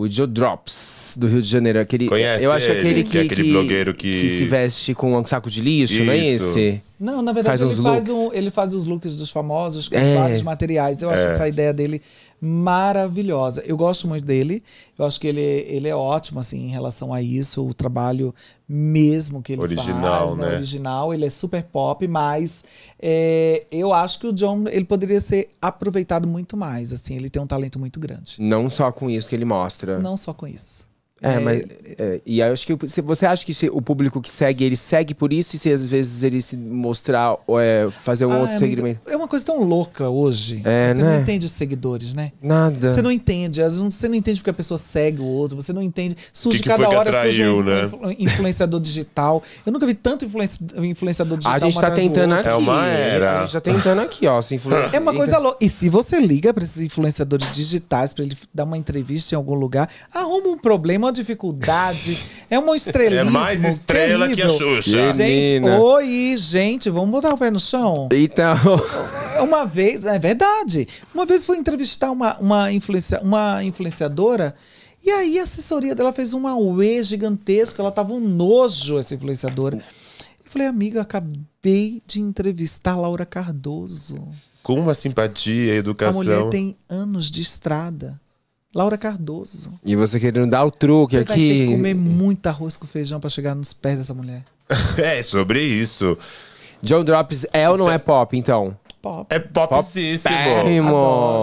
O Joe Drops, do Rio de Janeiro. Aquele, Conhece Eu acho é ele, aquele que, é que é aquele blogueiro que... que se veste com um saco de lixo, Isso. não é esse? Não, na verdade faz ele, faz um, ele, faz os looks dos famosos com é. vários materiais. Eu acho é. essa ideia dele maravilhosa. Eu gosto muito dele. Eu acho que ele, ele é ótimo assim em relação a isso, o trabalho mesmo que ele original, faz, né? né? Original, ele é super pop, mas é, eu acho que o John ele poderia ser aproveitado muito mais. Assim, ele tem um talento muito grande. Não só com isso que ele mostra. Não só com isso. É, é, mas. É, e aí eu acho que se você acha que o público que segue, ele segue por isso, e se às vezes ele se mostrar, é, fazer um ah, outro é segmento. É uma coisa tão louca hoje. É, você né? não entende os seguidores, né? Nada. Você não entende. Às vezes você não entende porque a pessoa segue o outro, você não entende. Surge que que cada hora atraiu, surge um né? influenciador digital. Eu nunca vi tanto influenciador digital. A gente tá tentando aqui. É uma era. A gente tá tentando aqui, ó. Se É uma coisa louca. E se você liga pra esses influenciadores digitais, pra ele dar uma entrevista em algum lugar, arruma um problema uma dificuldade. é uma estrela. É mais estrela terrível. que a Xuxa. Gente, oi, gente, vamos botar o pé no chão? Então. É uma vez, é verdade. Uma vez fui entrevistar uma, uma, influencia, uma influenciadora. E aí a assessoria dela fez uma UE gigantesco, ela tava um nojo, essa influenciadora. Eu falei, amiga, acabei de entrevistar Laura Cardoso. Com uma simpatia, educação. A mulher tem anos de estrada. Laura Cardoso. E você querendo dar o truque você aqui. Vai ter que comer muito arroz com feijão para chegar nos pés dessa mulher. é, sobre isso. John Drops é ou não é pop, então? Pop. É popíssimo. Pérrimo.